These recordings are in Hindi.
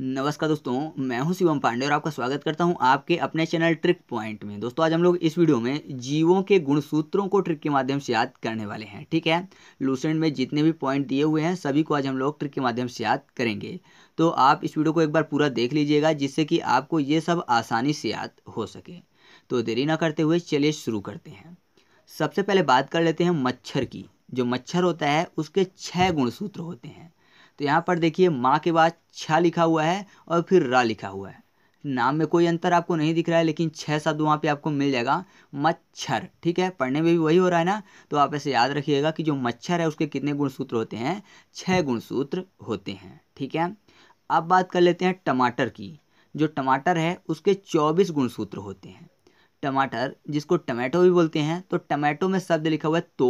नमस्कार दोस्तों मैं हूं शिवम पांडे और आपका स्वागत करता हूं आपके अपने चैनल ट्रिक पॉइंट में दोस्तों आज हम लोग इस वीडियो में जीवों के गुणसूत्रों को ट्रिक के माध्यम से याद करने वाले हैं ठीक है लूसेंट में जितने भी पॉइंट दिए हुए हैं सभी को आज हम लोग ट्रिक के माध्यम से याद करेंगे तो आप इस वीडियो को एक बार पूरा देख लीजिएगा जिससे कि आपको ये सब आसानी से याद हो सके तो देरी ना करते हुए चलिए शुरू करते हैं सबसे पहले बात कर लेते हैं मच्छर की जो मच्छर होता है उसके छः गुणसूत्र होते हैं तो यहाँ पर देखिए माँ के बाद छा लिखा हुआ है और फिर रा लिखा हुआ है नाम में कोई अंतर आपको नहीं दिख रहा है लेकिन छः शब्द वहाँ पे आपको मिल जाएगा मच्छर ठीक है पढ़ने में भी वही हो रहा है ना तो आप ऐसे याद रखिएगा कि जो मच्छर है उसके कितने गुणसूत्र होते हैं छः गुणसूत्र होते हैं ठीक है अब बात कर लेते हैं टमाटर की जो टमाटर है उसके चौबीस गुणसूत्र होते हैं टमाटर जिसको टमाटो भी बोलते हैं तो टमाटो में शब्द लिखा हुआ है तो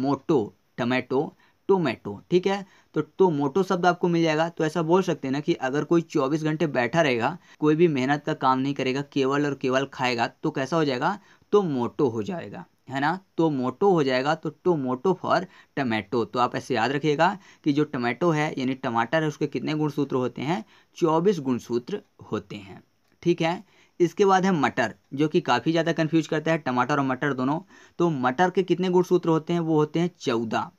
मोटो टमाटो टोमेटो ठीक है तो टोमोटो शब्द आपको मिल जाएगा तो ऐसा बोल सकते हैं ना कि अगर कोई चौबीस घंटे बैठा रहेगा कोई भी मेहनत का काम नहीं करेगा केवल और केवल खाएगा तो कैसा हो जाएगा तो मोटो हो जाएगा है ना तो मोटो हो जाएगा तो टोमोटो फॉर टमाटो तो आप ऐसे याद रखिएगा कि जो टमाटो है यानी टमाटर है उसके कितने गुणसूत्र होते हैं चौबीस गुणसूत्र होते हैं ठीक है इसके बाद है मटर जो कि काफ़ी ज़्यादा कन्फ्यूज करता है टमाटर और मटर दोनों तो मटर के कितने गुणसूत्र होते हैं वो होते हैं चौदह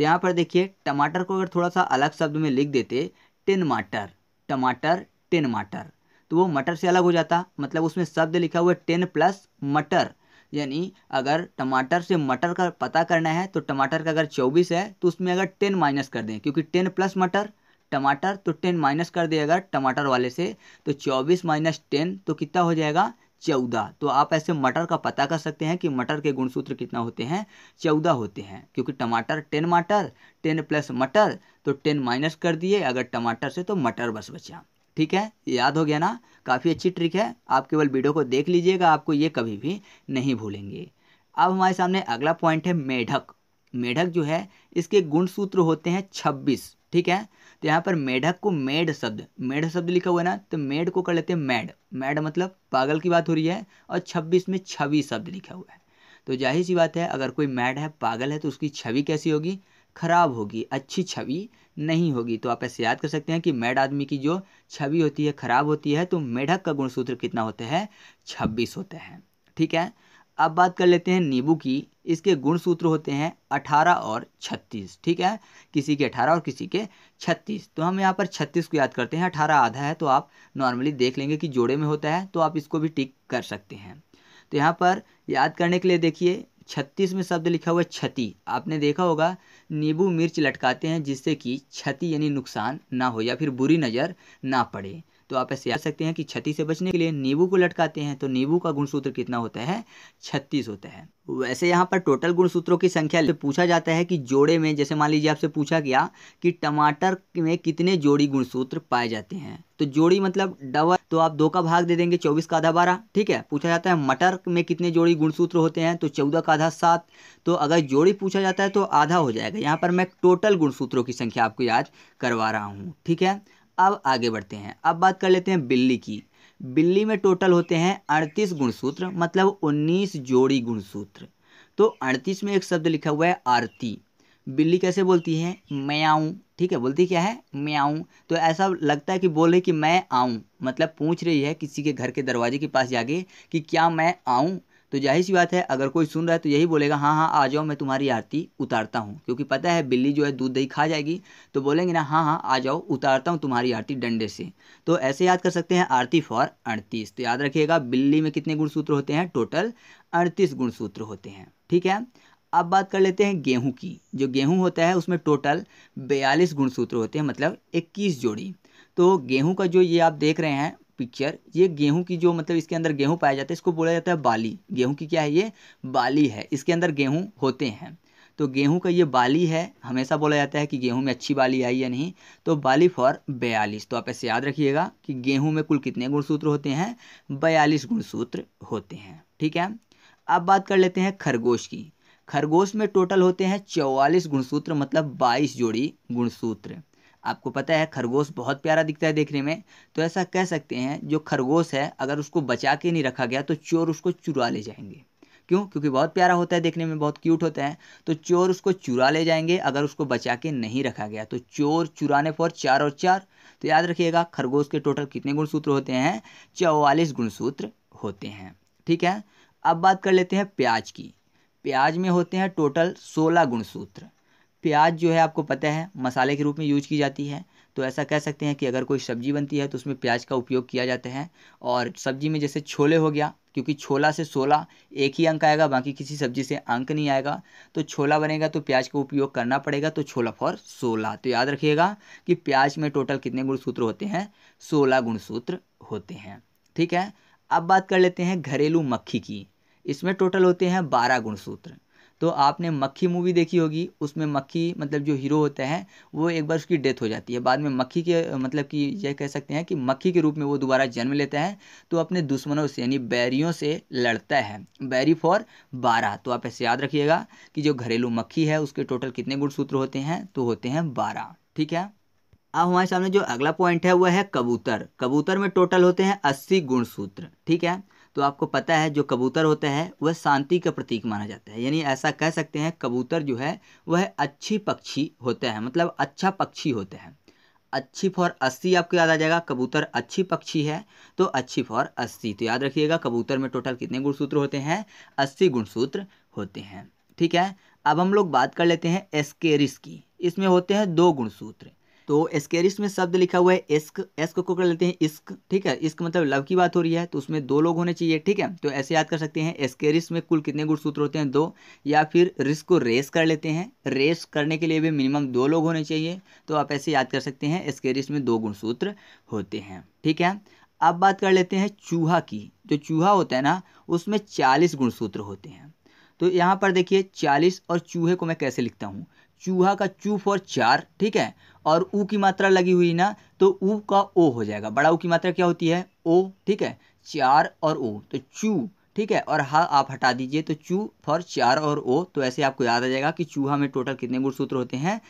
तो यहाँ पर देखिए टमाटर को अगर थोड़ा सा अलग शब्द में लिख देते टिन माटर टमाटर टिन माटर तो वो मटर से अलग हो जाता मतलब उसमें शब्द लिखा हुआ टेन प्लस मटर यानी अगर टमाटर से मटर का पता करना है तो टमाटर का अगर चौबीस है तो उसमें अगर टेन माइनस कर दें क्योंकि टेन प्लस मटर टमाटर तो टेन माइनस कर दें अगर टमाटर वाले से तो चौबीस माइनस टेन तो कितना हो जाएगा चौदह तो आप ऐसे मटर का पता कर सकते हैं कि मटर के गुणसूत्र कितना होते हैं चौदह होते हैं क्योंकि टमाटर टेन मटर टेन प्लस मटर तो टेन माइनस कर दिए अगर टमाटर से तो मटर बस बचा ठीक है याद हो गया ना काफ़ी अच्छी ट्रिक है आप केवल वीडियो को देख लीजिएगा आपको ये कभी भी नहीं भूलेंगे अब हमारे सामने अगला पॉइंट है मेढक मेढक जो है इसके गुणसूत्र होते हैं छब्बीस ठीक है तो यहाँ पर मेढक को मेड शब्द मेड शब्द लिखा हुआ है ना तो मेड को कर लेते हैं मैड मैड मतलब पागल की बात हो रही है और छब्बीस में छवि शब्द लिखा हुआ है तो जाहिर सी बात है अगर कोई मैड है पागल है तो उसकी छवि कैसी होगी खराब होगी अच्छी छवि नहीं होगी तो आप ऐसे याद कर सकते हैं कि मैड आदमी की जो छवि होती है खराब होती है तो मेढक का गुणसूत्र कितना होता है छब्बीस होते है ठीक है अब बात कर लेते हैं नींबू की इसके गुण सूत्र होते हैं अठारह और छत्तीस ठीक है किसी के अठारह और किसी के छत्तीस तो हम यहाँ पर छत्तीस को याद करते हैं अठारह आधा है तो आप नॉर्मली देख लेंगे कि जोड़े में होता है तो आप इसको भी टिक कर सकते हैं तो यहाँ पर याद करने के लिए देखिए छत्तीस में शब्द लिखा हुआ क्षति आपने देखा होगा नींबू मिर्च लटकाते हैं जिससे कि क्षति यानी नुकसान ना हो या फिर बुरी नज़र ना पड़े तो आप ऐसे याद सकते हैं कि क्षति से बचने के लिए नींबू को लटकाते हैं तो नींबू का गुणसूत्र कितना होता है छत्तीस होता है वैसे यहाँ पर टोटल गुणसूत्रों की संख्या से पूछा जाता है कि जोड़े में जैसे मान लीजिए आपसे पूछा गया कि टमाटर में कितने जोड़ी गुणसूत्र पाए जाते हैं तो जोड़ी मतलब डबल तो आप दो का भाग दे देंगे चौबीस का आधा बारह ठीक है पूछा जाता है मटर में कितने जोड़ी गुणसूत्र होते हैं तो चौदह का आधा सात तो अगर जोड़ी पूछा जाता है तो आधा हो जाएगा यहाँ पर मैं टोटल गुणसूत्रों की संख्या आपको याद करवा रहा हूँ ठीक है अब आगे बढ़ते हैं अब बात कर लेते हैं बिल्ली की बिल्ली में टोटल होते हैं अड़तीस गुणसूत्र मतलब उन्नीस जोड़ी गुणसूत्र तो अड़तीस में एक शब्द लिखा हुआ है आरती बिल्ली कैसे बोलती है मैं आऊँ ठीक है बोलती क्या है मैं आऊँ तो ऐसा लगता है कि बोल रही कि मैं आऊँ मतलब पूछ रही है किसी के घर के दरवाजे के पास जाके कि क्या मैं आऊँ तो जाहिर सी बात है अगर कोई सुन रहा है तो यही बोलेगा हाँ हाँ आ जाओ मैं तुम्हारी आरती उतारता हूँ क्योंकि पता है बिल्ली जो है दूध दही खा जाएगी तो बोलेंगे ना हाँ हाँ आ जाओ उतारता हूँ तुम्हारी आरती डंडे से तो ऐसे याद कर सकते हैं आरती फॉर अड़तीस तो याद रखिएगा बिल्ली में कितने गुणसूत्र होते हैं टोटल अड़तीस गुणसूत्र होते हैं ठीक है अब बात कर लेते हैं गेहूं की जो गेहूं होता है उसमें टोटल बयालीस गुणसूत्र होते हैं मतलब इक्कीस जोड़ी तो गेहूं का जो ये आप देख रहे हैं पिक्चर ये गेहूं की जो मतलब इसके अंदर गेहूं पाया जाता है इसको बोला जाता है बाली गेहूं की क्या है ये बाली है इसके अंदर गेहूं होते हैं तो गेहूं का ये बाली है हमेशा बोला जाता है कि गेहूं में अच्छी बाली आई या नहीं तो बाली फॉर बयालीस तो आप ऐसे याद रखिएगा कि गेहूं में कुल कितने गुणसूत्र होते हैं बयालीस गुणसूत्र होते हैं ठीक है अब बात कर लेते हैं खरगोश की खरगोश में टोटल होते हैं चौवालीस गुणसूत्र मतलब बाईस जोड़ी गुणसूत्र आपको पता है खरगोश बहुत प्यारा दिखता है देखने में तो ऐसा कह सकते हैं जो खरगोश है अगर उसको बचा के नहीं रखा गया तो चोर उसको चुरा ले जाएंगे क्यों क्योंकि बहुत प्यारा होता है देखने में बहुत क्यूट होता है तो चोर उसको चुरा ले जाएंगे अगर उसको बचा के नहीं रखा गया तो चोर चुराने पर चार और चार तो याद रखिएगा खरगोश के टोटल कितने गुणसूत्र होते हैं चौवालीस गुणसूत्र होते हैं ठीक है अब बात कर लेते हैं प्याज की प्याज में होते हैं टोटल सोलह गुणसूत्र प्याज जो है आपको पता है मसाले के रूप में यूज की जाती है तो ऐसा कह सकते हैं कि अगर कोई सब्जी बनती है तो उसमें प्याज का उपयोग किया जाता है और सब्जी में जैसे छोले हो गया क्योंकि छोला से सोला एक ही अंक आएगा बाकी किसी सब्जी से अंक नहीं आएगा तो छोला बनेगा तो प्याज का उपयोग करना पड़ेगा तो छोला फॉर सोला तो याद रखिएगा कि प्याज में टोटल कितने गुणसूत्र होते हैं सोलह गुणसूत्र होते हैं ठीक है अब बात कर लेते हैं घरेलू मक्खी की इसमें टोटल होते हैं बारह गुणसूत्र तो आपने मक्खी मूवी देखी होगी उसमें मक्खी मतलब जो हीरो होता है वो एक बार उसकी डेथ हो जाती है बाद में मक्खी के मतलब कि यह कह सकते हैं कि मक्खी के रूप में वो दोबारा जन्म लेता है तो अपने दुश्मनों से यानी बैरियों से लड़ता है बैरी फॉर बारह तो आप ऐसे याद रखिएगा कि जो घरेलू मक्खी है उसके टोटल कितने गुणसूत्र होते हैं तो होते हैं बारह ठीक है अब हमारे सामने जो अगला पॉइंट है वह है कबूतर कबूतर में टोटल होते हैं अस्सी गुणसूत्र ठीक है तो आपको पता है जो कबूतर होता है वह शांति का प्रतीक माना जाता है यानी ऐसा कह सकते हैं कबूतर जो है वह अच्छी पक्षी होते हैं मतलब अच्छा पक्षी होते हैं अच्छी फॉर अस्सी आपको याद आ जाएगा कबूतर अच्छी पक्षी है तो अच्छी फॉर अस्सी तो याद रखिएगा कबूतर में टोटल कितने गुणसूत्र होते हैं अस्सी गुणसूत्र होते हैं ठीक है अब हम लोग बात कर लेते हैं एस्केरिस की इसमें होते हैं दो गुणसूत्र तो एस्केरिस में शब्द लिखा हुआ है एस्क एस्क को कर लेते हैं इस्क ठीक है इस्क मतलब लव की बात हो रही है तो उसमें दो लोग होने चाहिए ठीक है तो ऐसे याद कर सकते हैं एस्केरिस में कुल कितने गुणसूत्र होते हैं दो या फिर रिस्क को रेस कर लेते हैं रेस करने के लिए भी मिनिमम दो लोग होने चाहिए तो आप ऐसे याद कर सकते हैं एस्केरिस में दो गुणसूत्र होते हैं ठीक है अब बात कर लेते हैं चूहा की जो चूहा होता है ना उसमें चालीस गुणसूत्र होते हैं तो यहाँ पर देखिए चालीस और चूहे को मैं कैसे लिखता हूँ चूहा का चू फॉर चार ठीक है और ऊ की मात्रा लगी हुई ना तो ऊ का ओ हो जाएगा बड़ा ऊ की मात्रा क्या होती है ओ ठीक है चार और ओ तो चू ठीक है और हा आप हटा दीजिए तो चू फॉर चार और ओ तो ऐसे आपको याद आ जाएगा कि चूहा में टोटल कितने गुणसूत्र होते हैं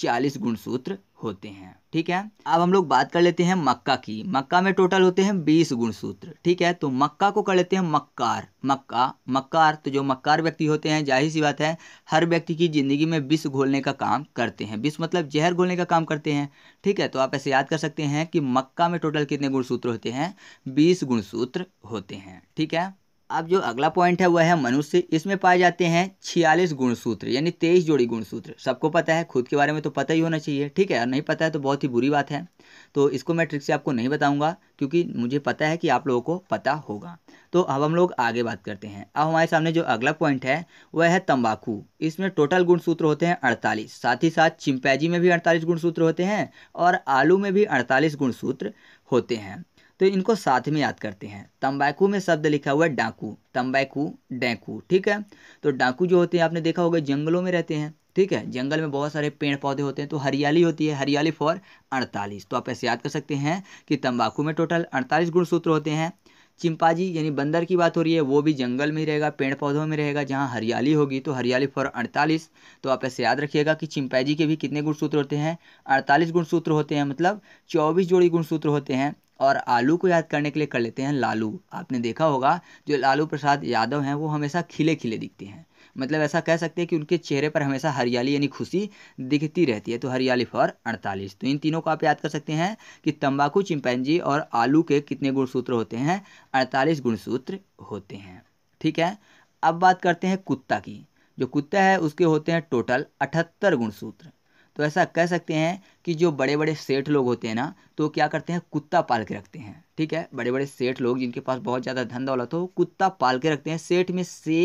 चालीस गुणसूत्र होते हैं ठीक है अब हम लोग बात कर लेते हैं मक्का की मक्का में टोटल होते हैं बीस गुणसूत्र ठीक है तो मक्का को कर लेते हैं मक्कार मक्का मक्कार तो जो मक्कार व्यक्ति होते हैं जाहिर सी बात है हर व्यक्ति की ज़िंदगी में विष घोलने का काम करते हैं विष मतलब जहर घोलने का काम करते हैं ठीक है तो आप ऐसे याद कर सकते हैं कि मक्का में टोटल कितने गुणसूत्र होते हैं बीस गुणसूत्र होते हैं ठीक है अब जो अगला पॉइंट है वह है मनुष्य इसमें पाए जाते हैं छियालीस गुणसूत्र यानी तेईस जोड़ी गुणसूत्र सबको पता है खुद के बारे में तो पता ही होना चाहिए ठीक है और नहीं पता है तो बहुत ही बुरी बात है तो इसको मैं ट्रिक से आपको नहीं बताऊंगा क्योंकि मुझे पता है कि आप लोगों को पता होगा तो अब हम लोग आगे बात करते हैं अब हमारे सामने जो अगला पॉइंट है वह है तंबाकू इसमें टोटल गुणसूत्र होते हैं अड़तालीस साथ ही साथ चिंपैजी में भी अड़तालीस गुणसूत्र होते हैं और आलू में भी अड़तालीस गुणसूत्र होते हैं तो इनको साथ में याद करते हैं तंबाकू में शब्द लिखा हुआ है डाकू तंबाकू डैकू ठीक है तो डाकू जो होते हैं आपने देखा होगा जंगलों में रहते हैं ठीक है जंगल में बहुत सारे पेड़ पौधे होते हैं तो हरियाली होती है हरियाली फॉर अड़तालीस तो आप ऐसे याद कर सकते हैं कि तंबाकू में टोटल अड़तालीस गुणसूत्र होते हैं चिंपाजी यानी बंदर की बात हो रही है वो भी जंगल में ही रहेगा पेड़ पौधों में रहेगा जहाँ हरियाली होगी तो हरियाली फॉर अड़तालीस तो आप ऐसे याद रखिएगा कि चिंपाजी के भी कितने गुणसूत्र होते हैं अड़तालीस गुणसूत्र होते हैं मतलब चौबीस जोड़ी गुणसूत्र होते हैं और आलू को याद करने के लिए कर लेते हैं लालू आपने देखा होगा जो लालू प्रसाद यादव हैं वो हमेशा खिले खिले दिखते हैं मतलब ऐसा कह सकते हैं कि उनके चेहरे पर हमेशा हरियाली यानी खुशी दिखती रहती है तो हरियाली फॉर अड़तालीस तो इन तीनों को आप याद कर सकते हैं कि तंबाकू चिंपैंजी और आलू के कितने गुणसूत्र होते हैं अड़तालीस गुणसूत्र होते हैं ठीक है अब बात करते हैं कुत्ता की जो कुत्ता है उसके होते हैं टोटल अठहत्तर गुणसूत्र तो ऐसा कह सकते हैं कि जो बड़े बड़े सेठ लोग होते हैं ना तो क्या करते हैं कुत्ता पाल के रखते हैं ठीक है बड़े बड़े सेठ लोग जिनके पास बहुत ज़्यादा धन दौलत हो कुत्ता पाल के रखते हैं सेठ में से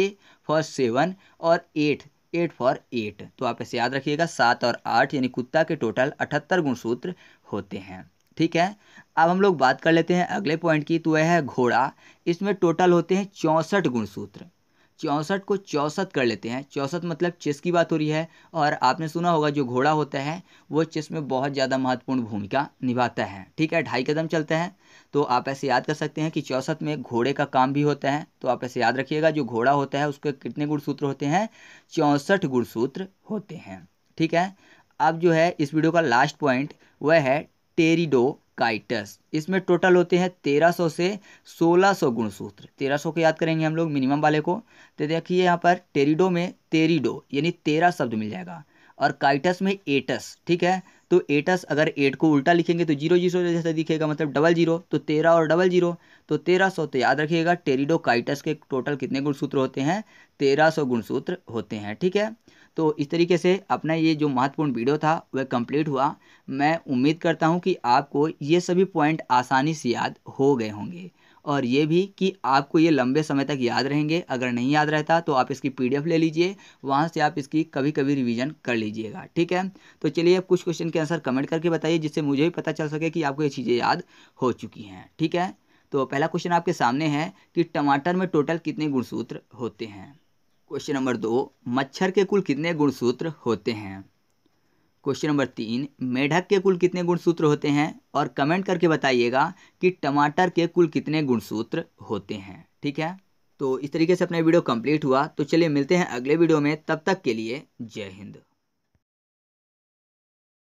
फॉर सेवन और एट एट फॉर एट तो आप ऐसे याद रखिएगा सात और आठ यानी कुत्ता के टोटल अठहत्तर गुणसूत्र होते हैं ठीक है अब हम लोग बात कर लेते हैं अगले पॉइंट की तो वह है घोड़ा इसमें टोटल होते हैं चौंसठ गुणसूत्र चौंसठ को चौंसठ कर लेते हैं चौंसठ मतलब चेस की बात हो रही है और आपने सुना होगा जो घोड़ा होता है वो चेस में बहुत ज़्यादा महत्वपूर्ण भूमिका निभाता है ठीक है ढाई कदम चलते हैं तो आप ऐसे याद कर सकते हैं कि चौसठ में घोड़े का काम भी होता है तो आप ऐसे याद रखिएगा जो घोड़ा होता है उसके कितने गुणसूत्र होते हैं चौंसठ गुणसूत्र होते हैं ठीक है अब जो है इस वीडियो का लास्ट पॉइंट वह है टेरिडो काइटस इसमें टोटल होते हैं तेरह सौ से सोलह सौ गुणसूत्र तेरह सौ को याद करेंगे हम लोग मिनिमम वाले को तो देखिए यहाँ पर टेरिडो में तेरिडो यानी तेरह शब्द मिल जाएगा और काइटस में एटस ठीक है तो एटस अगर एट को उल्टा लिखेंगे तो जीरो जीरो जैसा दिखेगा मतलब डबल जीरो तो तेरह और डबल जीरो तो तेरह सौ तो याद रखिएगा टेरिडो काइटस के टोटल कितने गुणसूत्र होते हैं तेरह सौ गुणसूत्र होते हैं ठीक है तो इस तरीके से अपना ये जो महत्वपूर्ण वीडियो था वह कंप्लीट हुआ मैं उम्मीद करता हूँ कि आपको ये सभी पॉइंट आसानी से याद हो गए होंगे और ये भी कि आपको ये लंबे समय तक याद रहेंगे अगर नहीं याद रहता तो आप इसकी पीडीएफ ले लीजिए वहाँ से आप इसकी कभी कभी रिवीजन कर लीजिएगा ठीक है तो चलिए अब कुछ क्वेश्चन के आंसर कमेंट करके बताइए जिससे मुझे भी पता चल सके कि आपको ये चीज़ें याद हो चुकी हैं ठीक है तो पहला क्वेश्चन आपके सामने है कि टमाटर में टोटल कितने गुणसूत्र होते हैं क्वेश्चन नंबर दो मच्छर के कुल कितने गुणसूत्र होते हैं क्वेश्चन नंबर तीन मेढक के कुल कितने गुणसूत्र होते हैं और कमेंट करके बताइएगा कि टमाटर के कुल कितने गुणसूत्र होते हैं ठीक है तो इस तरीके से अपना वीडियो कंप्लीट हुआ तो चलिए मिलते हैं अगले वीडियो में तब तक के लिए जय हिंद